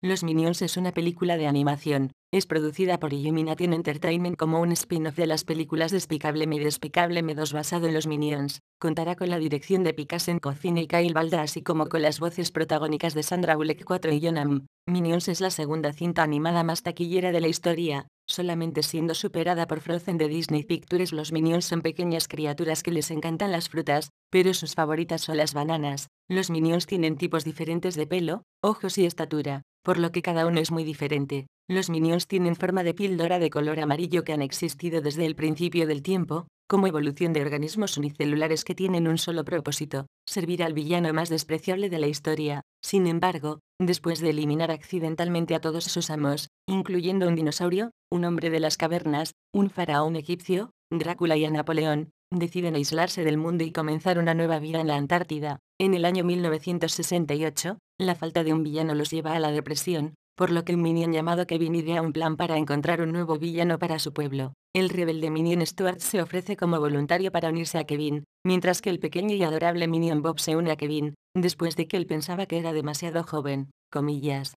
Los Minions es una película de animación. Es producida por Illumination Entertainment como un spin-off de las películas Despicable Me y Despicable Me 2 basado en los Minions. Contará con la dirección de Picasso Cocina y Kyle Balda así como con las voces protagónicas de Sandra Bullock 4 y Jonam. Minions es la segunda cinta animada más taquillera de la historia, solamente siendo superada por Frozen de Disney Pictures. Los Minions son pequeñas criaturas que les encantan las frutas, pero sus favoritas son las bananas. Los Minions tienen tipos diferentes de pelo, ojos y estatura por lo que cada uno es muy diferente. Los minions tienen forma de píldora de color amarillo que han existido desde el principio del tiempo, como evolución de organismos unicelulares que tienen un solo propósito, servir al villano más despreciable de la historia. Sin embargo, después de eliminar accidentalmente a todos sus amos, incluyendo un dinosaurio, un hombre de las cavernas, un faraón egipcio, Drácula y a Napoleón, deciden aislarse del mundo y comenzar una nueva vida en la Antártida. En el año 1968, la falta de un villano los lleva a la depresión, por lo que un minion llamado Kevin idea un plan para encontrar un nuevo villano para su pueblo. El rebelde minion Stuart se ofrece como voluntario para unirse a Kevin, mientras que el pequeño y adorable minion Bob se une a Kevin, después de que él pensaba que era demasiado joven, comillas,